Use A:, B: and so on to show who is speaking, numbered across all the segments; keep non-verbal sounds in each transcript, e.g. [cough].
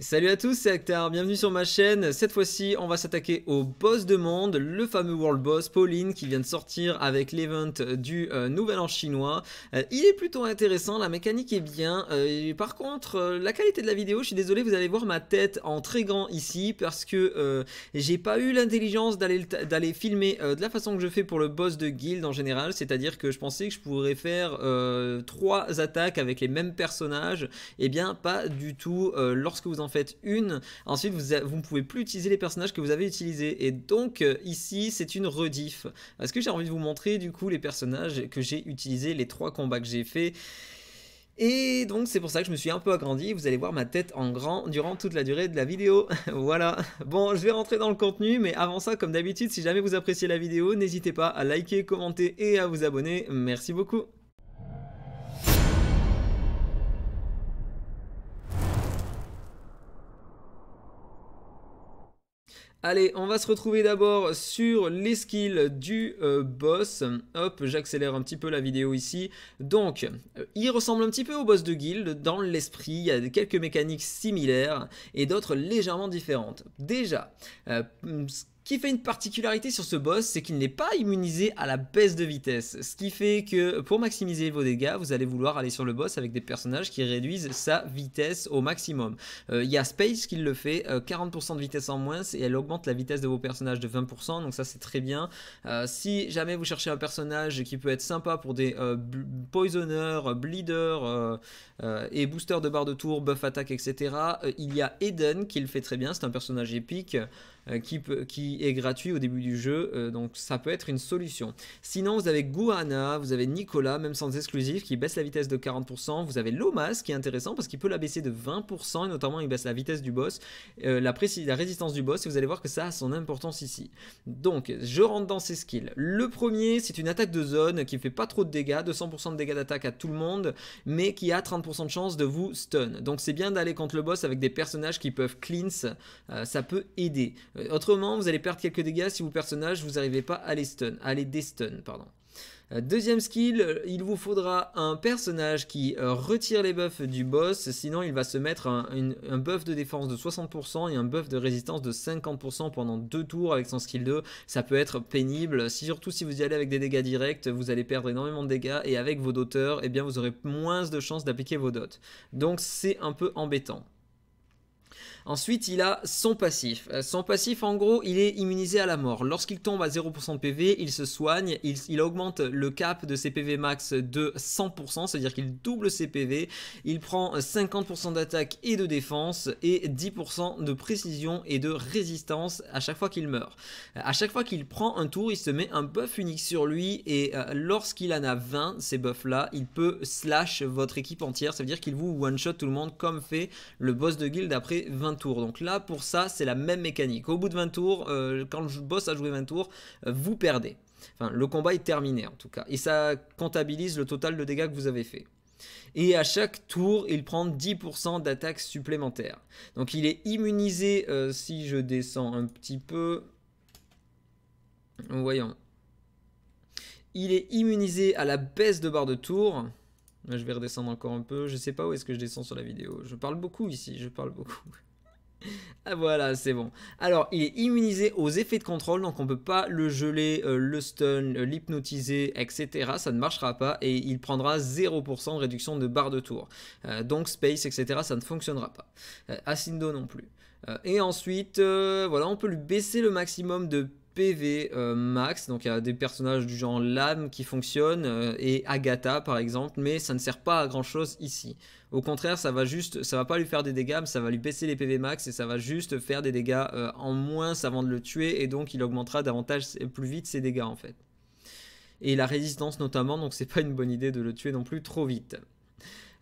A: Salut à tous, c'est Hector, bienvenue sur ma chaîne. Cette fois-ci, on va s'attaquer au boss de monde, le fameux World Boss, Pauline, qui vient de sortir avec l'event du euh, Nouvel An chinois. Euh, il est plutôt intéressant, la mécanique est bien. Euh, et par contre, la qualité de la vidéo, je suis désolé, vous allez voir ma tête en très grand ici, parce que j'ai pas eu l'intelligence d'aller filmer de la façon que je fais pour le boss de guild en général, c'est-à-dire que je pensais que je pourrais faire trois attaques avec les mêmes personnages, et eh bien pas du tout lorsque vous en en fait, une, ensuite vous, vous ne pouvez plus utiliser les personnages que vous avez utilisés. Et donc euh, ici c'est une rediff. Parce que j'ai envie de vous montrer du coup les personnages que j'ai utilisés, les trois combats que j'ai faits. Et donc c'est pour ça que je me suis un peu agrandi, vous allez voir ma tête en grand durant toute la durée de la vidéo, [laughs] voilà. Bon, je vais rentrer dans le contenu, mais avant ça, comme d'habitude, si jamais vous appréciez la vidéo, n'hésitez pas à liker, commenter et à vous abonner, merci beaucoup. Allez, on va se retrouver d'abord sur les skills du euh, boss. Hop, j'accélère un petit peu la vidéo ici. Donc, euh, il ressemble un petit peu au boss de guild dans l'esprit. Il y a quelques mécaniques similaires et d'autres légèrement différentes. Déjà, euh, qui fait une particularité sur ce boss, c'est qu'il n'est pas immunisé à la baisse de vitesse. Ce qui fait que pour maximiser vos dégâts, vous allez vouloir aller sur le boss avec des personnages qui réduisent sa vitesse au maximum. Euh, il y a Space qui le fait, 40% euh, de vitesse en moins, et elle augmente la vitesse de vos personnages de 20%, donc ça c'est très bien. Euh, si jamais vous cherchez un personnage qui peut être sympa pour des poisoners, bleeders, et Booster de barre de tour, buff attaque, etc., il y a Eden qui le fait très bien, c'est un personnage épique. Euh, qui, est gratuit au début du jeu, euh, donc ça peut être une solution. Sinon, vous avez Guana, vous avez Nicolas, même sans exclusif, qui baisse la vitesse de 40%, vous avez Lomas, qui est intéressant parce qu'il peut la baisser de 20%, et notamment il baisse la vitesse du boss, euh, la, résistance du boss, et vous allez voir que ça a son importance ici. Donc, je rentre dans ses skills. Le premier, c'est une attaque de zone qui fait pas trop de dégâts, 200% de dégâts d'attaque à tout le monde, mais qui a 30% de chance de vous stun. Donc c'est bien d'aller contre le boss avec des personnages qui peuvent cleanse, ça peut aider. Euh, autrement, vous allez perdre quelques dégâts si vos personnages, vous n'arrivez pas à les stun, à les pardon. Euh, deuxième skill, euh, il vous faudra un personnage qui retire les buffs du boss, sinon il va se mettre un, buff de défense de 60% et un buff de résistance de 50% pendant deux tours avec son skill 2. Ça peut être pénible, surtout si vous y allez avec des dégâts directs, vous allez perdre énormément de dégâts et avec vos doteurs, eh bien vous aurez moins de chances d'appliquer vos dots. Donc c'est un peu embêtant. Ensuite, il a son passif. Euh, son passif, en gros, il est immunisé à la mort. Lorsqu'il tombe à 0% de PV, il se soigne, il, augmente le cap de ses PV max de 100%, c'est-à-dire qu'il double ses PV, il prend 50% d'attaque et de défense et 10% de précision et de résistance à chaque fois qu'il meurt. À chaque fois qu'il prend un tour, il se met un buff unique sur lui et euh, lorsqu'il en a 20, ces buffs-là, il peut slash votre équipe entière, ça veut dire qu'il vous one-shot tout le monde comme fait le boss de guild après 20 tours. Donc là, pour ça, c'est la même mécanique. Au bout de 20 tours, euh, quand je bosse à jouer 20 tours, euh, vous perdez. Enfin, le combat est terminé en tout cas. Et ça comptabilise le total de dégâts que vous avez fait. Et à chaque tour, il prend 10% d'attaque supplémentaire. Donc il est immunisé euh, si je descends un petit peu. Voyons. Il est immunisé à la baisse de barre de tour. Je vais redescendre encore un peu. Je sais pas où est-ce que je descends sur la vidéo. Je parle beaucoup ici. Je parle beaucoup. Ah, voilà, c'est bon. Alors, il est immunisé aux effets de contrôle, donc on peut pas le geler, euh, le stun, euh, l'hypnotiser, etc. Ça ne marchera pas et il prendra 0% de réduction de barre de tour. Euh, donc Space, etc. ça ne fonctionnera pas. Asindo non plus. et ensuite, voilà, on peut lui baisser le maximum de PV euh, max. Donc il y a des personnages du genre Lame qui fonctionnent euh, et Agatha par exemple, mais ça ne sert pas à grand chose ici. Au contraire, ça va juste, ça va pas lui faire des dégâts, mais ça va lui baisser les PV max et ça va juste faire des dégâts euh, en moins avant de le tuer et donc il augmentera davantage plus vite ses dégâts en fait. Et la résistance notamment, donc c'est pas une bonne idée de le tuer non plus trop vite.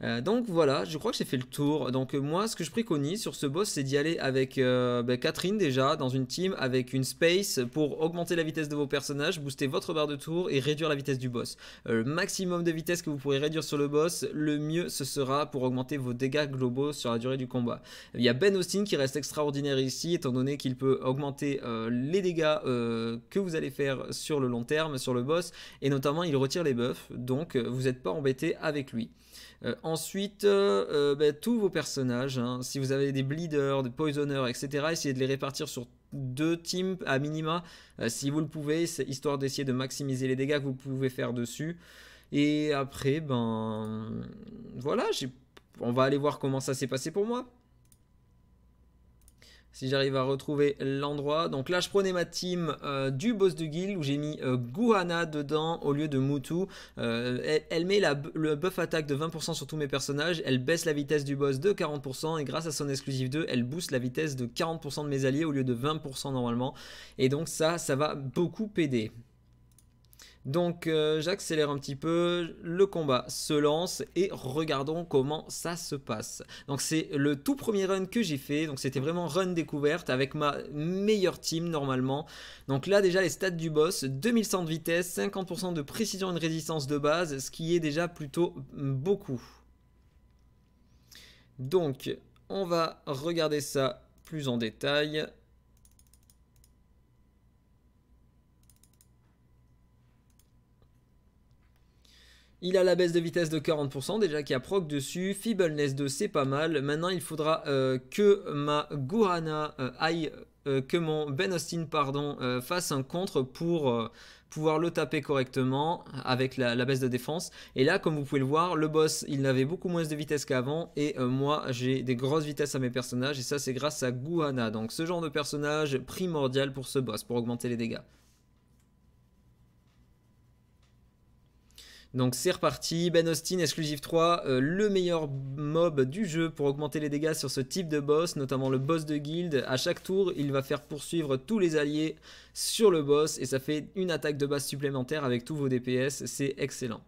A: Euh, donc voilà, je crois que j'ai fait le tour. Donc euh, moi, ce que je préconise sur ce boss, c'est d'y aller avec euh, ben, Catherine déjà, dans une team, avec une space pour augmenter la vitesse de vos personnages, booster votre barre de tour et réduire la vitesse du boss. le maximum de vitesse que vous pourrez réduire sur le boss, le mieux ce sera pour augmenter vos dégâts globaux sur la durée du combat. Il y a Ben Austin qui reste extraordinaire ici, étant donné qu'il peut augmenter les dégâts que vous allez faire sur le long terme, sur le boss, et notamment il retire les buffs, donc vous n'êtes pas embêté avec lui. Euh, ensuite, euh, euh, ben, tous vos personnages, hein, si vous avez des bleeders, des poisoners, etc., essayez de les répartir sur deux teams à minima, si vous le pouvez, histoire d'essayer de maximiser les dégâts que vous pouvez faire dessus. Et après, ben voilà, on va aller voir comment ça s'est passé pour moi si j'arrive à retrouver l'endroit. Donc là, je prenais ma team euh, du boss de guild où j'ai mis euh, Guhana dedans au lieu de Mutu. Euh, elle, met le buff attaque de 20% sur tous mes personnages, elle baisse la vitesse du boss de 40% et grâce à son exclusive 2, elle booste la vitesse de 40% de mes alliés au lieu de 20% normalement. Et donc ça, ça va beaucoup aider. Donc euh, j'accélère un petit peu, le combat se lance et regardons comment ça se passe. Donc c'est le tout premier run que j'ai fait, donc c'était vraiment run découverte avec ma meilleure team normalement. Donc là déjà les stats du boss, 2100 de vitesse, 50% de précision et de résistance de base, ce qui est déjà plutôt beaucoup. Donc on va regarder ça plus en détail. Il a la baisse de vitesse de 40% déjà y a proc dessus. Feebleness 2, c'est pas mal. Maintenant, il faudra euh, que ma Guarana euh, aille... Euh, que mon Ben Austin pardon, fasse un contre pour pouvoir le taper correctement avec la, baisse de défense. Et là, comme vous pouvez le voir, le boss, il avait beaucoup moins de vitesse qu'avant. Et moi, j'ai des grosses vitesses à mes personnages. Et ça, c'est grâce à Guana. Donc ce genre de personnage primordial pour ce boss, pour augmenter les dégâts. Donc c'est reparti, Ben Austin, exclusive 3, euh, le meilleur mob du jeu pour augmenter les dégâts sur ce type de boss, notamment le boss de guild. À chaque tour, il va faire poursuivre tous les alliés sur le boss et ça fait une attaque de base supplémentaire avec tous vos DPS, c'est excellent.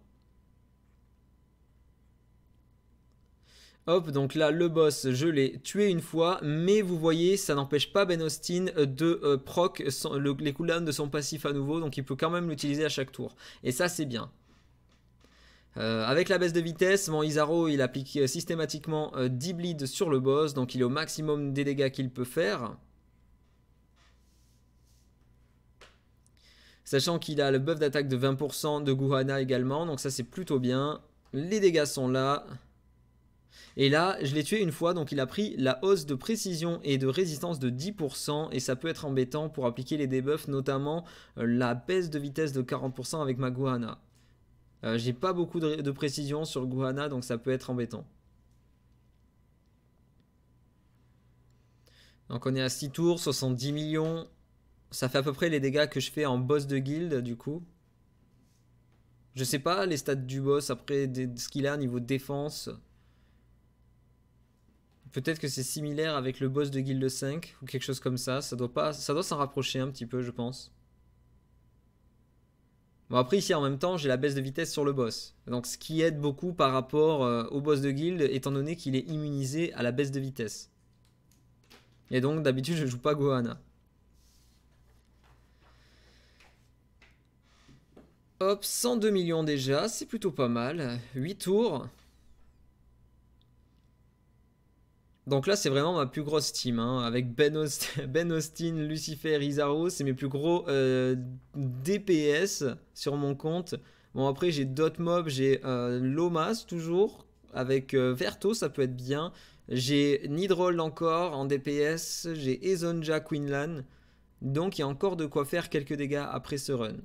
A: Hop, donc là, le boss, je l'ai tué une fois, mais vous voyez, ça n'empêche pas Ben Austin de euh, proc les cooldowns de son passif à nouveau, donc il peut quand même l'utiliser à chaque tour. Et ça, c'est bien. Euh, avec la baisse de vitesse, mon Izaro il applique euh, systématiquement 10 euh, bleeds sur le boss, donc il est au maximum des dégâts qu'il peut faire. Sachant qu'il a le buff d'attaque de 20% de Guhana également, donc ça c'est plutôt bien. Les dégâts sont là. Et là, je l'ai tué une fois, donc il a pris la hausse de précision et de résistance de 10%, et ça peut être embêtant pour appliquer les debuffs, notamment la baisse de vitesse de 40% avec ma Guhana. Euh, j'ai pas beaucoup de, précisions précision sur Guana donc ça peut être embêtant. Donc on est à 6 tours, 70 millions. Ça fait à peu près les dégâts que je fais en boss de guild du coup. Je sais pas les stats du boss, après ce qu'il a niveau défense. Peut-être que c'est similaire avec le boss de guild 5 ou quelque chose comme ça. Ça doit, pas, ça doit s'en rapprocher un petit peu, je pense. Bon après ici en même temps j'ai la baisse de vitesse sur le boss. Donc ce qui aide beaucoup par rapport euh, au boss de guild étant donné qu'il est immunisé à la baisse de vitesse. Et donc d'habitude je joue pas Gohana. Hop, 102 millions déjà, c'est plutôt pas mal. 8 tours. Donc là, c'est vraiment ma plus grosse team, hein, avec ben, [laughs] ben, Austin, Lucifer, Izarro, c'est mes plus gros euh, DPS sur mon compte. Bon, après, j'ai d'autres mobs, j'ai euh, Lomas toujours, avec euh, Verto, ça peut être bien. J'ai Nidrol encore en DPS, j'ai Ezonja Quinlan. Donc, il y a encore de quoi faire quelques dégâts après ce run.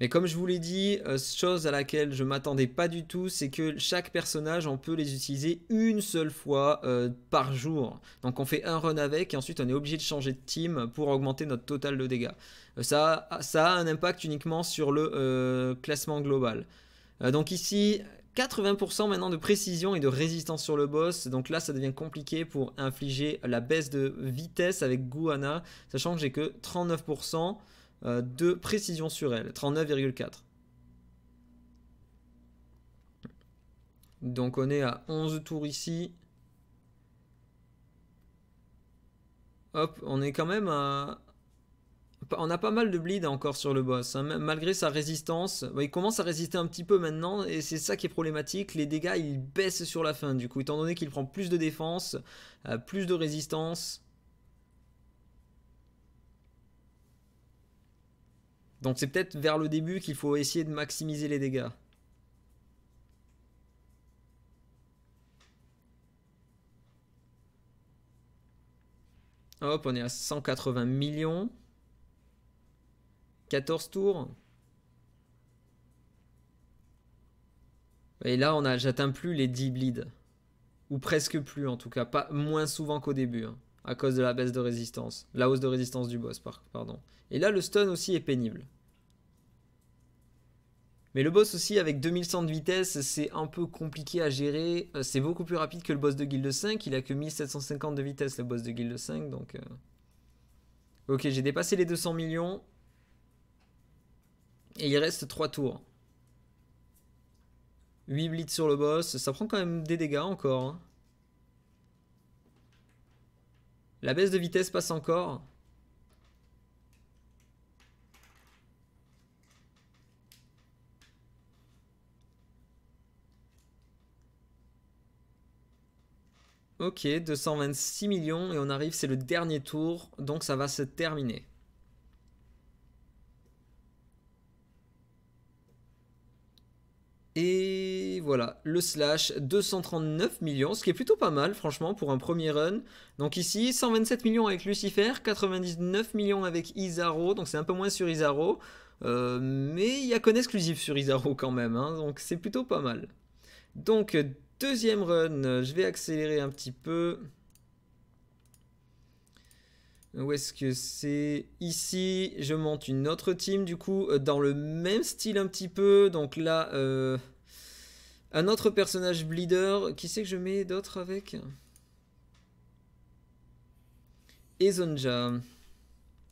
A: Mais comme je vous l'ai dit, euh, chose à laquelle je m'attendais pas du tout, c'est que chaque personnage, on peut les utiliser une seule fois euh, par jour. Donc on fait un run avec et ensuite on est obligé de changer de team pour augmenter notre total de dégâts. Euh, ça, ça a un impact uniquement sur le classement global. donc ici, 80% maintenant de précision et de résistance sur le boss. Donc là, ça devient compliqué pour infliger la baisse de vitesse avec Guana, sachant que j'ai que 39%. Euh, de précision sur elle, 39,4. Donc on est à 11 tours ici. Hop, on est quand même à... On a pas mal de bleed encore sur le boss, hein, malgré sa résistance. Il commence à résister un petit peu maintenant, et c'est ça qui est problématique. Les dégâts, ils baissent sur la fin, du coup, étant donné qu'il prend plus de défense, euh, plus de résistance. Donc c'est peut-être vers le début qu'il faut essayer de maximiser les dégâts. Hop, on est à 180 millions. 14 tours. Et là, on a, j'atteins plus les 10 bleeds. Ou presque plus en tout cas, pas moins souvent qu'au début. Hein à cause de la baisse de résistance, la hausse de résistance du boss, pardon. Et là, le stun aussi est pénible. Mais le boss aussi, avec 2100 de vitesse, c'est un peu compliqué à gérer. Euh, c'est beaucoup plus rapide que le boss de guilde 5. Il a que 1750 de vitesse, le boss de guilde 5, donc... Euh. Ok, j'ai dépassé les 200 millions. Et il reste 3 tours. 8 blitz sur le boss. Ça prend quand même des dégâts encore, hein. La baisse de vitesse passe encore. Ok, 226 millions et on arrive, c'est le dernier tour, donc ça va se terminer. Et voilà, le slash 239 millions, ce qui est plutôt pas mal franchement pour un premier run. Donc ici, 127 millions avec Lucifer, 99 millions avec Isaro, donc c'est un peu moins sur Isaro. Euh, mais il y a qu'un exclusif sur Isaro quand même, hein, donc c'est plutôt pas mal. Donc deuxième run, je vais accélérer un petit peu. Où est-ce que c'est Ici, je monte une autre team, du coup, euh, dans le même style un petit peu. Donc là, euh, un autre personnage bleeder. Qui c'est que je mets d'autres avec Ezonja.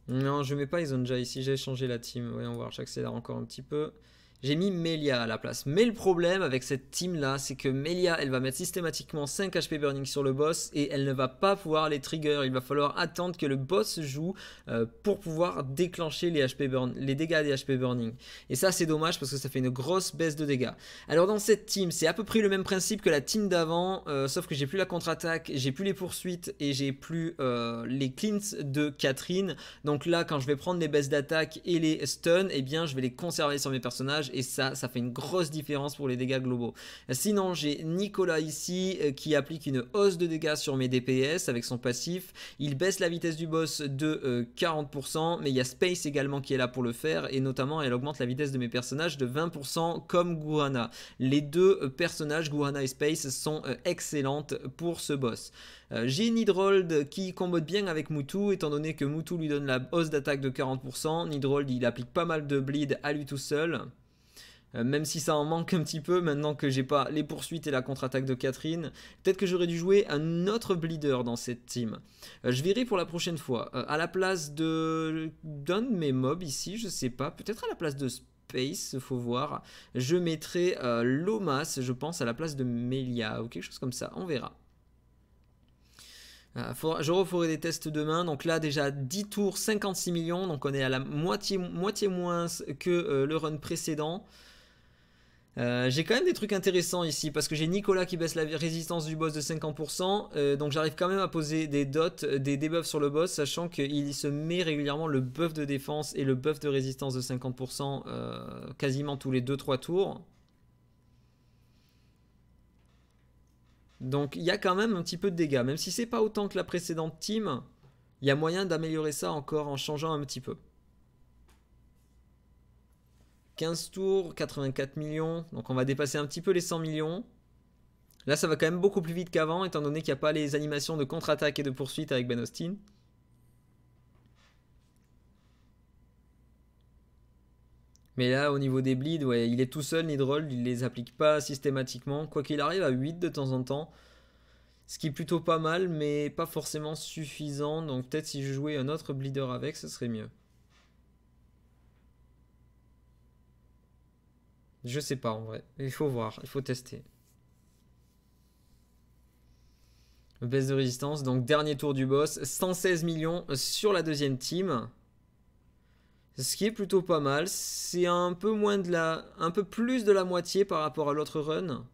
A: Non, je mets pas Ezonja ici. J'ai changé la team. Voyons voir. J'accélère encore un petit peu. J'ai mis Melia à la place. Mais le problème avec cette team là, c'est que Melia, elle va mettre systématiquement 5 HP burning sur le boss et elle ne va pas pouvoir les trigger. Il va falloir attendre que le boss joue euh, pour pouvoir déclencher les, HP burn, les dégâts des HP burning. Et ça, c'est dommage parce que ça fait une grosse baisse de dégâts. Alors dans cette team, c'est à peu près le même principe que la team d'avant, euh, sauf que j'ai plus la contre-attaque, j'ai plus les poursuites et j'ai plus euh, les cleans de Catherine. Donc là, quand je vais prendre les baisses d'attaque et les stuns, eh bien, je vais les conserver sur mes personnages et ça, ça fait une grosse différence pour les dégâts globaux. Sinon, j'ai Nicolas ici euh, qui applique une hausse de dégâts sur mes DPS avec son passif. Il baisse la vitesse du boss de 40%, euh, mais il y a Space également qui est là pour le faire et notamment elle augmente la vitesse de mes personnages de 20% comme Guana. Les deux euh, personnages, Guana et Space, sont excellentes pour ce boss. j'ai Nidrold qui combote bien avec Mutu, étant donné que Mutu lui donne la hausse d'attaque de 40%. Nidrold, il applique pas mal de bleed à lui tout seul. Euh, même si ça en manque un petit peu maintenant que j'ai pas les poursuites et la contre-attaque de Catherine, peut-être que j'aurais dû jouer un autre bleeder dans cette team. Euh, je verrai pour la prochaine fois. A euh, à la place de d'un mes mobs ici, je sais pas, peut-être à la place de Space, faut voir. Je mettrai Lomas, je pense, à la place de Melia ou quelque chose comme ça. On verra. je referai des tests demain. Donc là, déjà 10 tours, 56 millions. Donc on est à la moitié moins que le run précédent. Euh, j'ai quand même des trucs intéressants ici parce que j'ai Nicolas qui baisse la résistance du boss de 50%, euh, donc j'arrive quand même à poser des dots, euh, des debuffs sur le boss, sachant qu'il se met régulièrement le buff de défense et le buff de résistance de 50% quasiment tous les 2-3 tours. Donc il y a quand même un petit peu de dégâts, même si c'est pas autant que la précédente team, il y a moyen d'améliorer ça encore en changeant un petit peu. 15 tours, 84 millions. Donc on va dépasser un petit peu les 100 millions. Là, ça va quand même beaucoup plus vite qu'avant, étant donné qu'il n'y a pas les animations de contre-attaque et de poursuite avec Ben Austin. Mais là, au niveau des bleeds, ouais, il est tout seul, Nidroll, il les applique pas systématiquement. Quoi qu'il arrive à 8 de temps en temps. Ce qui est plutôt pas mal, mais pas forcément suffisant. Donc peut-être si je jouais un autre bleeder avec, ce serait mieux. Je sais pas en vrai. Il faut voir, il faut tester. Baisse de résistance, donc dernier tour du boss, 116 millions sur la deuxième team. Ce qui est plutôt pas mal, c'est un peu moins de la un peu plus de la moitié par rapport à l'autre run.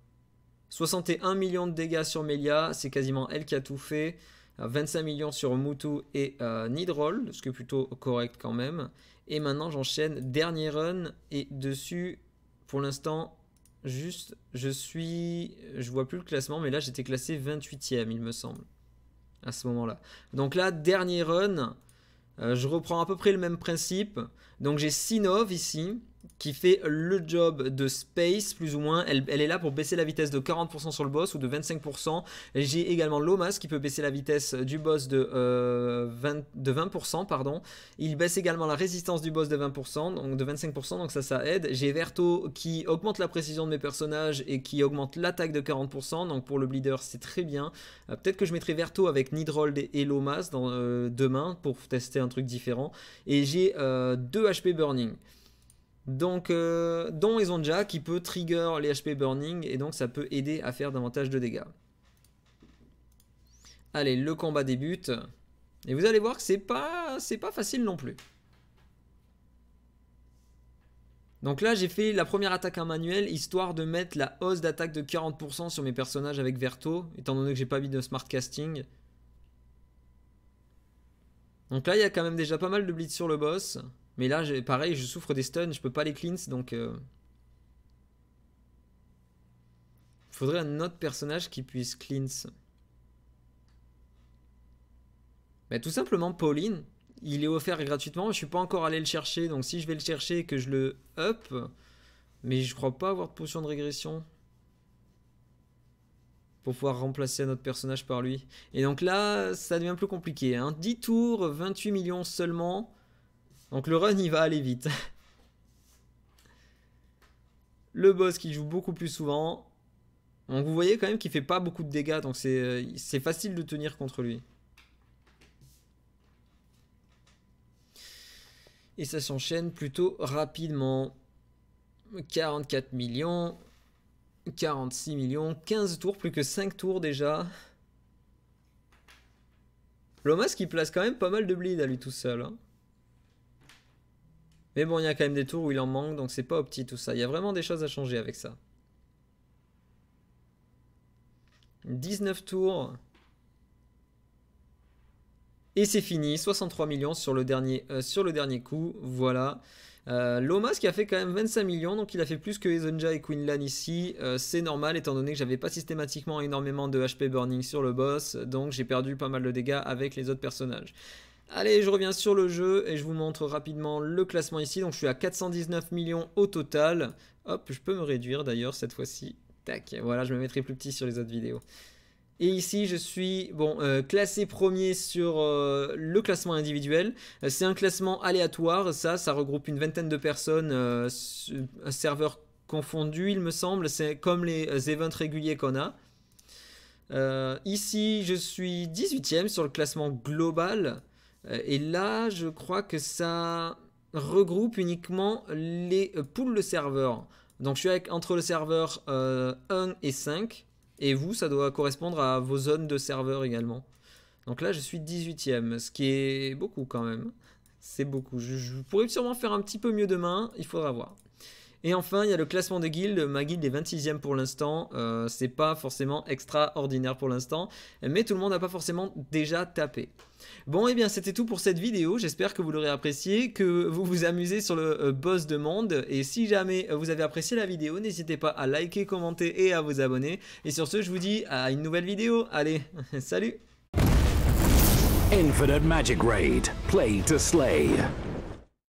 A: 61 millions de dégâts sur Melia, c'est quasiment elle qui a tout fait. 25 euh, millions sur Mutu et euh, Nidrol. ce qui est plutôt correct quand même. Et maintenant j'enchaîne dernier run et dessus pour l'instant, juste, je suis... Je vois plus le classement, mais là, j'étais classé 28ème, il me semble. À ce moment-là. Donc là, dernier run. Euh, je reprends à peu près le même principe. Donc j'ai Sinov ici qui fait le job de Space, plus ou moins. Elle, elle, est là pour baisser la vitesse de 40% sur le boss ou de 25%. J'ai également Lomas qui peut baisser la vitesse du boss de, 20, euh, de 20%. Pardon. Il baisse également la résistance du boss de 20%, donc de 25%, donc ça, ça aide. J'ai Verto qui augmente la précision de mes personnages et qui augmente l'attaque de 40%, donc pour le bleeder, c'est très bien. Euh, peut-être que je mettrai Verto avec Nidrold et Lomas dans, euh, demain pour tester un truc différent. Et j'ai 2 HP Burning. Donc, euh, dont ils ont déjà qui peut trigger les HP Burning et donc ça peut aider à faire davantage de dégâts. Allez, le combat débute. Et vous allez voir que c'est pas, pas facile non plus. Donc là, j'ai fait la première attaque en manuel, histoire de mettre la hausse d'attaque de 40% sur mes personnages avec Verto, étant donné que j'ai pas mis de smart casting. Donc là, il y a quand même déjà pas mal de blitz sur le boss. Mais là, pareil, je souffre des stuns, je peux pas les cleanse, donc... il euh, Faudrait un autre personnage qui puisse cleanse. Mais tout simplement, Pauline, il est offert gratuitement, je suis pas encore allé le chercher, donc si je vais le chercher et que je le up... Mais je crois pas avoir de potion de régression. Pour pouvoir remplacer un autre personnage par lui. Et donc là, ça devient plus compliqué. 10 hein. tours, 28 millions seulement. Donc le run, il va aller vite. [laughs] le boss qui joue beaucoup plus souvent. Donc vous voyez quand même qu'il fait pas beaucoup de dégâts, donc c'est euh, facile de tenir contre lui. Et ça s'enchaîne plutôt rapidement. 44 millions, 46 millions, 15 tours, plus que 5 tours déjà. Lomas qui place quand même pas mal de bleed à lui tout seul. Hein. Mais bon, il y a quand même des tours où il en manque, donc c'est pas opti tout ça. Il y a vraiment des choses à changer avec ça. 19 tours. Et c'est fini, 63 millions sur le dernier, euh, sur le dernier coup, voilà. Euh, Lomas qui a fait quand même 25 millions, donc il a fait plus que Ezonja et Quinlan ici. Euh, c'est normal étant donné que j'avais pas systématiquement énormément de HP burning sur le boss, donc j'ai perdu pas mal de dégâts avec les autres personnages. Allez, je reviens sur le jeu et je vous montre rapidement le classement ici. Donc je suis à 419 millions au total. Hop, je peux me réduire d'ailleurs cette fois-ci. Tac, voilà, je me mettrai plus petit sur les autres vidéos. Et ici, je suis bon, euh, classé premier sur euh, le classement individuel. Euh, c'est un classement aléatoire, ça, ça regroupe une vingtaine de personnes, serveurs un serveur confondu, il me semble. C'est comme les events réguliers qu'on a. ici, je suis 18 e sur le classement global. Euh, et là, je crois que ça regroupe uniquement les euh, poules de serveurs. Donc je suis entre le serveur 1 euh, et 5. Et vous, ça doit correspondre à vos zones de serveur également. Donc là, je suis 18ème, ce qui est beaucoup quand même. C'est beaucoup. je pourrais sûrement faire un petit peu mieux demain, il faudra voir. Et enfin, il y a le classement de guildes. Ma guilde est 26e pour l'instant. Euh, c'est pas forcément extraordinaire pour l'instant, mais tout le monde n'a pas forcément déjà tapé. Bon, et eh bien c'était tout pour cette vidéo, j'espère que vous l'aurez apprécié, que vous vous amusez sur le euh, boss de monde, et si jamais vous avez apprécié la vidéo, n'hésitez pas à liker, commenter et à vous abonner, et sur ce je vous dis à une nouvelle vidéo, allez, [laughs] salut Infinite Magic Raid, play to slay